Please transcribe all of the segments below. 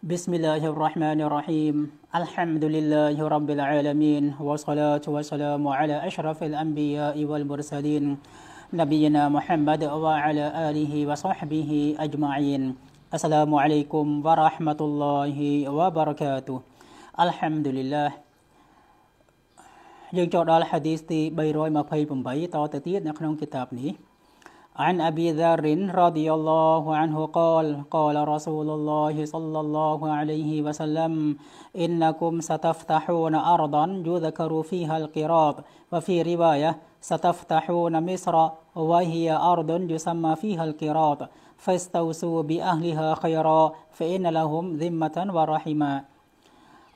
بسم الله الرحمن الرحيم الحمد لله رب العالمين والصلاة والسلام على أشرف الأنبياء والمرسلين نبينا محمد وعلى آله وصحبه أجمعين السلام عليكم ورحمة الله وبركاته الحمد لله យើងចូលដល់328តទៅទៀតនៅកនងគតាបនេះ عن أبي ذر رضي الله عنه قال قال رسول الله صلى الله عليه وسلم إنكم ستفتحون أرضا يذكر فيها القراط وفي رواية ستفتحون مصر وهي أرض يسمى فيها القراط فاستوسوا بأهلها خيرا فإن لهم ذمة ورحما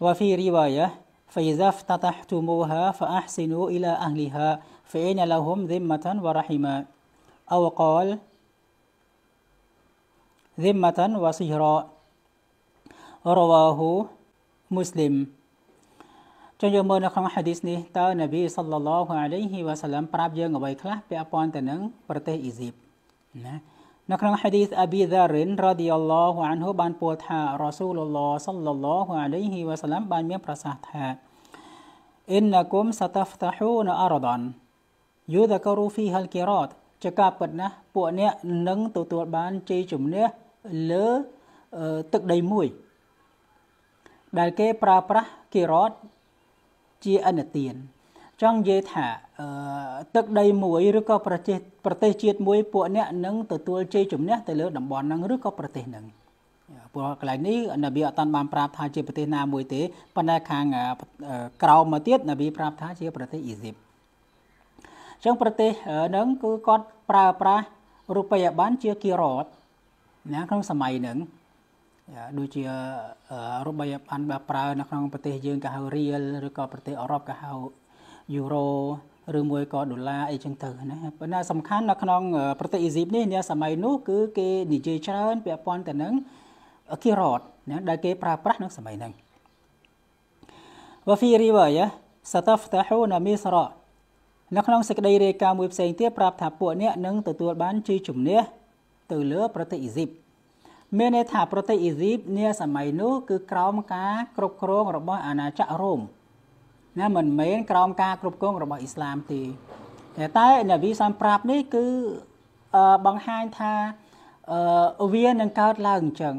وفي رواية فإذا افتتحتموها فأحسنوا إلى أهلها فإن لهم ذمة ورحما أو قال ذمة وصهراء رواه مسلم ចុះយើងមើលនៅក្នុងហាឌីសនេះតើនប៊ីសល្លឡោះអាឡៃហ៊ីវ៉ាសាឡាំប្រាប់យើងអ្វីខ្លះពាក់ព័ន្ធទៅនឹងប្រទេសអ៊ីស៊ីបណានៅក្នុងហាឌីសអាប៊ីដារិនរ៉ាឌីយ៉ាឡោះអានហូបានពោលថារ៉ាស៊ូលឡោះសល្លឡោះអាឡៃហ៊ីវ៉ាសាឡាំបានមានប្រសាសន៍ថាអ៊ីនណាគុំសាតាហ្វតាហ៊ូនអារដនយូដការូហ្វីហាលគីរ៉ាតជាការពិតណាស់ពួកអ្នកនឹងទទួលបានជ័យជំនះលើទឹកដីមួយដែលគេប្រើប្រាស់គិរតជាអនទានចង់និយាយថាទឹកដីមួយឬក៏ប្រទេសប្រទេសជាតិមួយពួកអ្នកនឹងទទួលជ័យជំនះទៅលើតំបន់ហ្នឹងឬក៏ប្រទេសហ្នឹងព្រោះកន្លែងនេះនប៊ីអត់តាន់បានប្រាប់ថាជា ប្រទេសណាមួយទេប៉ុន្តែខាងក្រោមមកទៀតនប៊ីប្រាប់ថាជាប្រទេសអ៊ីស៊ីបចឹងប្រទេសហ្នឹងគឺគាត់ប្រើប្រាស់រូបិយប័ណ្ណជាគីរ៉តណាក្នុងសម័យហ្នឹងដូចជារូបិយប័ណ្ណបើប្រើនៅក្នុងប្រទេសយើងក៏ហៅរៀលឬក៏ប្រទេសអឺរ៉ុបក៏ហៅយូរ៉ូឬមួយក៏ដុល្លារអីចឹងទៅណាប៉ុន្តែសំខាន់នៅក្នុងប្រទេសអ៊ីស៊ីបនេះនាសម័យនោះគឺគេនិយាយច្រើនពាក់ព័ន្ធទៅនឹងគីរ៉តណាដែលគេប្រើប្រាស់នៅសម័យហ្នឹង وفي رواية ستفتحون مصر នៅក្នុងសេចក្តីរាយការណ៍មួយផ្សេងទៀតប្រាប់ថាពួកអ្នកនឹងទទួលបានជ័យជំនះទៅលើប្រទេសអ៊ីស៊ីបមានន័យថាប្រទេសអ៊ីស៊ីបនាសម័យនោះ គឺក្រោមការគ្រប់គ្រងរបស់អាណាចក្ររ៉ូមណាមិនមែនក្រោមការគ្រប់គ្រងរបស់អ៊ីស្លាមទេតែតែនប៊ីសំប្រាប់នេះគឺបង្ហាញថាវានឹងកើតឡើងអញ្ចឹង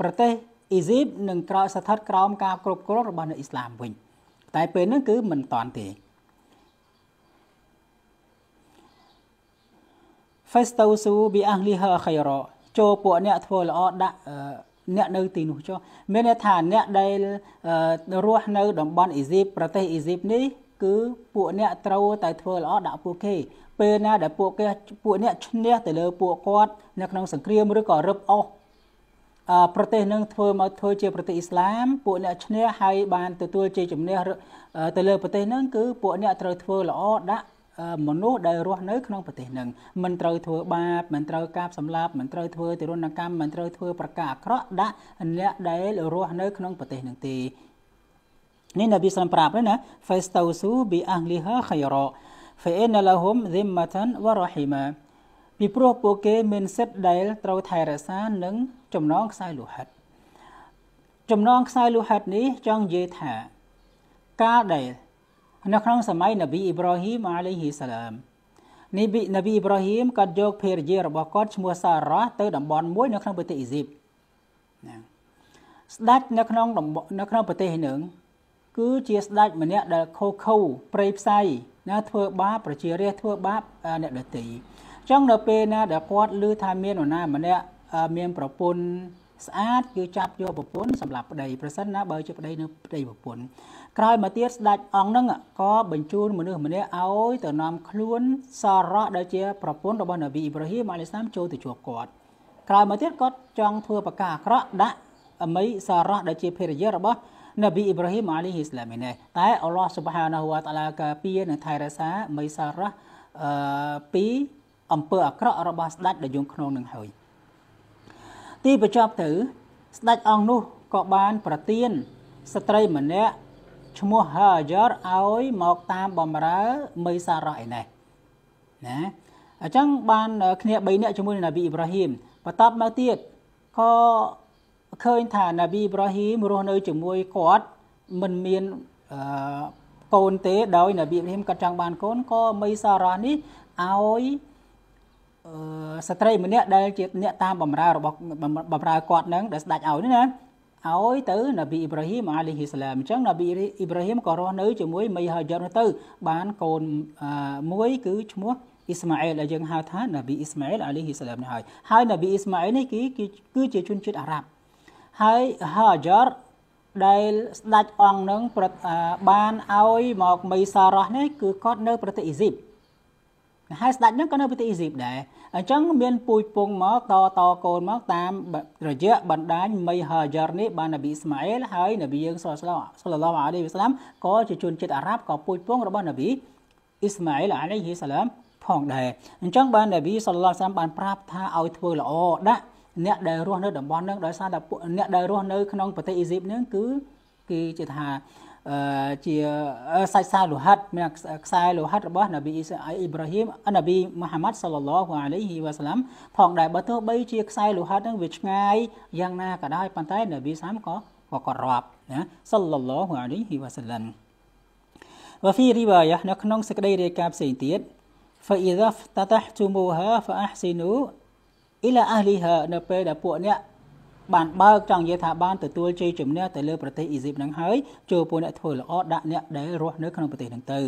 ប្រទេសអ៊ីស៊ីបនឹងក្រោយស្ថិតក្រោមការគ្រប់គ្រងរបស់នៅអ៊ីស្លាមវិញតែពេលហ្នឹងគឺមិនតាន់ទេ fastawsu bi ahliha khayra ចូលពួកអ្នកធ្វើល្អដាក់អ្នកនៅទីនោះចុះមានន័យថាអ្នកដែលរស់នៅតំបន់អេស៊ីបប្រទេសអេស៊ីបនេះគឺពួកអ្នកត្រូវតែធ្វើល្អដាក់ពួកគេពេលណាដែលពួកគេពួកអ្នកឈ្នះទៅលើពួកគាត់នៅក្នុងសង្គ្រាមឬក៏រឹបអូសប្រទេសនឹងធ្វើមកធ្វើជាប្រទេសអ៊ីស្លាមពួកអ្នកឈ្នះហើយបានទទួលជាជំនះទៅលើប្រទេសនឹងគឺពួកអ្នកត្រូវធ្វើល្អដាក់មនុស្សដែលរស់នៅក្នុងប្រទេសនឹងមិនត្រូវធ្វើបាបមិនត្រូវកាប់សម្លាប់មិនត្រូវធ្វើទារុណកម្មមិនត្រូវធ្វើប្រការអាក្រក់ដាក់អ្នកដែលរស់នៅក្នុងប្រទេសនឹងទេនេះនប៊ីស្លាមប្រាប់ណា Fastawsu bi ahliha khayra fa inna lahum dhimmatan wa rahima ពីព្រោះពួកគេមានសិទ្ធិដែលត្រូវថែរក្សានិងចំណងខ្សែលោហិតចំណងខ្សែលោហិតនេះចង់និយាយថាកាលដែលនៅក្នុងសម័យនប៊ីអ៊ីប្រូហ៊ីមអាឡៃហ៊ីសាឡាមនប៊ីនប៊ីអ៊ីប្រូហ៊ីមក៏យកភេរជារបស់គាត់ឈ្មោះសារ៉ាទៅតំបន់មួយនៅក្នុងប្រទេសអ៊ីស៊ីបណាស្ដេចនៅក្នុងនៅក្នុងប្រទេសនឹងគឺជាស្ដេចម្នាក់ដែលខូខូប្រៃផ្សៃណា ធ្វើបាបប្រជារាស្ត្រធ្វើបាប អ្នកដទៃអញ្ចឹងនៅពេលណាដែលគាត់ឮថាមាននរណា ម្នាក់មានប្រពន្ធស្អាតគឺចាប់យកប្រពន្ធសម្រាប់ប្តីប្រសិនណាបើជាប្តីនៅប្តីប្រពន្ធក្រោយមកទៀតស្ដេចអង្គនឹងក៏បញ្ជូនមនុស្សម្នាក់ឲ្យ ទៅនាំខ្លួនសារ៉ាដែលជាប្រពន្ធរបស់នប៊ីអ៊ីប្រាហ៊ីមអាឡៃសាមចូលទៅជួបគាត់ក្រោយមកទៀតគាត់ចង់ធ្វើបកាអាក្រក់ដាក់អមីសារ៉ាដែលជាភរិយារបស់នប៊ីអ៊ីប្រាហ៊ីមអាឡៃហ៊ីស្លាមឯណេះតែអល់ឡោះសុបហានាហ៊ូវតាឡាកាពីនឹងថៃរសាមីសារ៉ាអឺពីអំពើអាក្រក់របស់ស្ដេចដែលយងក្នុងនឹងហើយ។ទីបញ្ចប់ទៅស្ដេចអង្គនោះក៏បាន ប្រទានស្ត្រីម្នាក់ឈ្មោះហាយ៉ារឲ្យមកតាមបំរើមីសារ៉ាអីនេះណាអញ្ចឹងបានគ្នា3នាក់ជាមួយនឹងនប៊ីអ៊ីប្រាហ៊ីមបន្ទាប់មកទៀតក៏ឃើញថានប៊ីអ៊ីប្រាហ៊ីមរស់នៅជាមួយគាត់មិនមានកូនទេដោយនប៊ីអ៊ីប្រាហ៊ីមគាត់ចង់បានកូនក៏មីសារ៉ានេះឲ្យស្ត្រីម្នាក់ដែលជាអ្នកតាមបំរើរបស់បំរើគាត់នឹងដែលស្ដេចឲ្យនេះណាឲ្យទៅនប៊ីអ៊ីប្រាហ៊ីមអាឡៃហ៊ីសឡាមអញ្ចឹងនប៊ីអ៊ីប្រាហ៊ីមក៏រស់នៅជាមួយមីហាយ៉ារទៅបានកូនមួយគឺឈ្មោះអ៊ីស្ម៉ាអែលដែលយើងហៅថានប៊ីអ៊ីស្ម៉ាអែលអាឡៃហ៊ីសឡាមនេះហើយហើយនប៊ីអ៊ីស្ម៉ាអែលនេះគឺគឺជាជនជាតិអារ៉ាប់ហើយហាយ៉ារដែលស្ដេចអង្គនឹងបានឲ្យមកមីសារ៉ោះនេះគឺគាត់នៅ ប្រទេសអ៊ីស៊ីបហើយស្ដេចនឹងក៏នៅប្រទេសអេស៊ីបដែរអញ្ចឹងមានពូជពងមក ត តកូនមកតាមរយៈបណ្ដាញមៃហាយ៉ារនេះបាននប៊ីអ៊ីស្ម៉ាអ៊ីលហើយនប៊ីយើងសលឡោះសលឡោះអាឡៃហ៊ីសឡាមក៏ជាជនជាតិអារ៉ាប់ក៏ពូជពងរបស់នប៊ីអ៊ីស្ម៉ាអ៊ីលអាឡៃហ៊ីសឡាមផងដែរអញ្ចឹងបាននប៊ីសលឡោះសាមបានប្រាប់ថាឲ្យធ្វើល្អដាក់អ្នកដែលរស់នៅតំបន់នឹងដោយសារតែពួកអ្នកដែលរស់នៅក្នុងប្រទេសអេស៊ីបនឹងគឺគេជាថាជាសាច់សាលោហិតមានខ្សែលោហិតរបស់នប៊ីអ៊ីសាអ៊ីប្រាហ៊ីមនប៊ីមូហាម៉ាត់សល្លឡោះអាឡៃហ៊ីវ៉ាសាឡាំផងដែរបើទោះបីជាខ្សែលោហិតហ្នឹងវាឆ្ងាយយ៉ាងណាក៏ដោយប៉ុន្តែនប៊ីសាមក៏ក៏រាប់ណាសល្លឡោះអាឡៃហ៊ីវ៉ាសាឡាំវ៉ាហ្វីរីវ៉ាយ៉ានៅក្នុងសេចក្តីរាយការណ៍ផ្សេងទៀត فإذا افتتحتموها فأحسنوا إلى أهلها នៅពេលដែលពួកអ្នកបានបើកចង់និយាយថាបានទទួលជ័យជំនះទៅលើប្រទេសអ៊ីស៊ីបនឹងហើយចូលពួកអ្នកធ្វើល្អដាក់អ្នកដែលរស់នៅក្នុងប្រទេសនឹងទៅ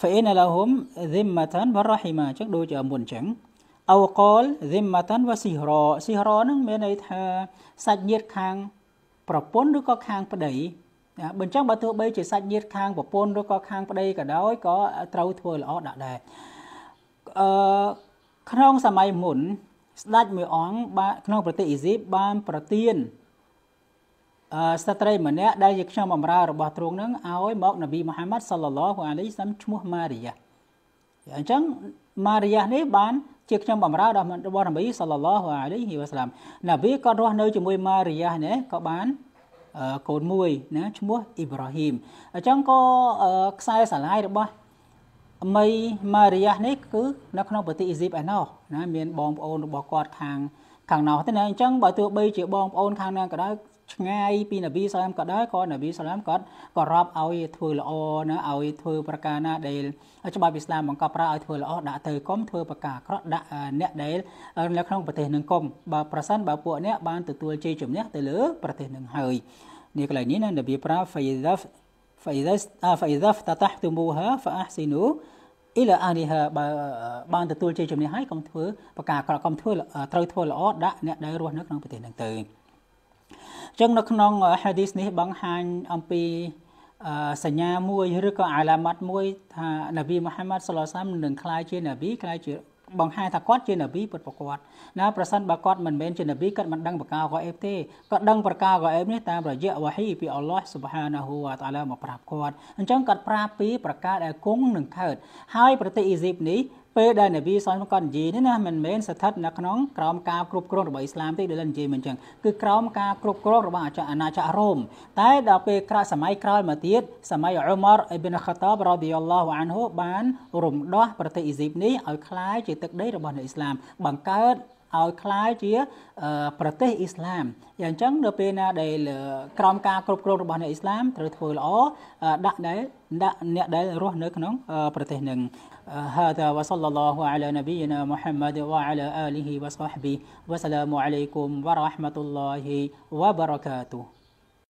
فإن لهم ذمة والرحمة ចឹងដូចជាមុនចឹងអវកល ذمة وسهر سهر នឹងមានន័យថាសាច់ញាតិខាងប្រពន្ធឬក៏ខាងប្តីណាបើអញ្ចឹងបើទោះបីជាសាច់ញាតិខាងប្រពន្ធឬក៏ខាងប្តីក៏ដោយក៏ត្រូវធ្វើល្អដាក់ដែរអឺក្នុងសម័យមុនស្ដេចមួយអង្គបានក្នុងប្រទេសអេស៊ីបបាន ប្រទានស្ត្រីម្នាក់ដែលជាខ្ញុំបម្រើរបស់ទ្រង់នឹងឲ្យមកនប៊ីមូហាម៉ាត់សល្លឡោះអាលីសាំឈ្មោះម៉ារីយ៉ាអញ្ចឹងម៉ារីយ៉ានេះបាន ជាខ្ញុំបម្រើរបស់របស់នប៊ីសល្លឡោះអាលីហ៊ីវ៉ាស្លាមនប៊ីក៏រស់នៅជាមួយម៉ារីយ៉ានេះក៏បានកូនមួយណាឈ្មោះអ៊ីប្រាហ៊ីមអញ្ចឹងក៏ខ្សែស្រឡាយរបស់មីម៉ារីយ៉ានេះគឺនៅក្នុងប្រទេសអេស៊ីបឯណោះណាមានបងប្អូនរបស់គាត់ខាងខាងណោះទេណាអញ្ចឹងបើទោះបីជាបងប្អូនខាងណាក៏ដោយឆ្ងាយពីនប៊ីសាឡាមក៏ដែរក៏នប៊ីសាឡាមក៏ក៏រាប់ឲ្យធ្វើល្អណាឲ្យធ្វើប្រការណាដែលច្បាប់អ៊ីស្លាមបង្កប់ប្រើឲ្យធ្វើល្អដាក់ទៅកុំធ្វើប្រការអាក្រក់ដាក់អ្នកដែលនៅក្នុងប្រទេសនឹងកុំបើប្រសិនបើពួកអ្នកបានទទួលជ័យជំនះទៅលើប្រទេសនឹងហើយនេះកន្លែងនេះណានប៊ីប្រាហ្វៃដា فإذا فإذا افتتحتموها فأحسنوا អ៊ីឡាអានីហាបើបានទទួលជ័យជំនះហើយកុំធ្វើបកាក្រកុំធ្វើត្រូវធ្វើល្អដាក់អ្នកដែលរស់នៅក្នុងប្រទេសនឹងទៅអញ្ចឹងនៅក្នុងហាឌីសនេះបង្ហាញអំពីសញ្ញាមួយឬក៏អាឡាម៉ាត់មួយ ថានប៊ីមូហាម៉ាត់សល្លឡាហ៍សាមនឹងក្លាយជានប៊ីក្លាយជាបង្ហាញថាគាត់ជានប៊ីពិតប្រាកដណាប្រសិនបើគាត់មិនមែនជានប៊ីគាត់មិនដឹងប្រការកអេបទេគាត់ដឹងប្រការកអេបនេះតាមរយៈវ៉ាហ៊ីពីអល់ឡោះស៊ុបហានាហ៊ូវតាឡាមកប្រាប់គាត់អញ្ចឹងគាត់ប្រាប់ពីប្រការដែលគង់នឹងកើតហើយប្រទេសអ៊ីស៊ីបនេះពេលដែលនវីសនគាត់និយាយនេះណាមិនមែនស្ថិតនៅក្នុងក្រមការគ្រប់គ្រងរបស់អ៊ីស្លាមទេដែលនិយាយមិនចឹងគឺក្រមការគ្រប់គ្រងរបស់អាណាចក្ររ៉ូមតែដល់ពេលក្រោយសម័យក្រោយមកទៀតសម័យអ៊ុមរអ៊ីប៊ីនខាតាបរ៉ាឌីយ៉ាឡោះអានហូបាន រំដោះប្រទេសអ៊ីស៊ីបនេះឲ្យคล้ายជាទឹកដីរបស់នៅអ៊ីស្លាមបង្កើតឲ្យคล้ายជាប្រទេសអ៊ីស្លាមយ៉ាងអញ្ចឹងនៅពេលណាដែល ក្រមការគ្រប់គ្រងរបស់អ្នកអ៊ីស្លាមត្រូវធ្វើល្អដាក់ដែលដាក់អ្នកដែលរស់នៅក្នុង ប្រទេសនឹង هذا وصلى الله على نبينا محمد وعلى آله وصحبه وسلام عليكم ورحمة الله وبركاته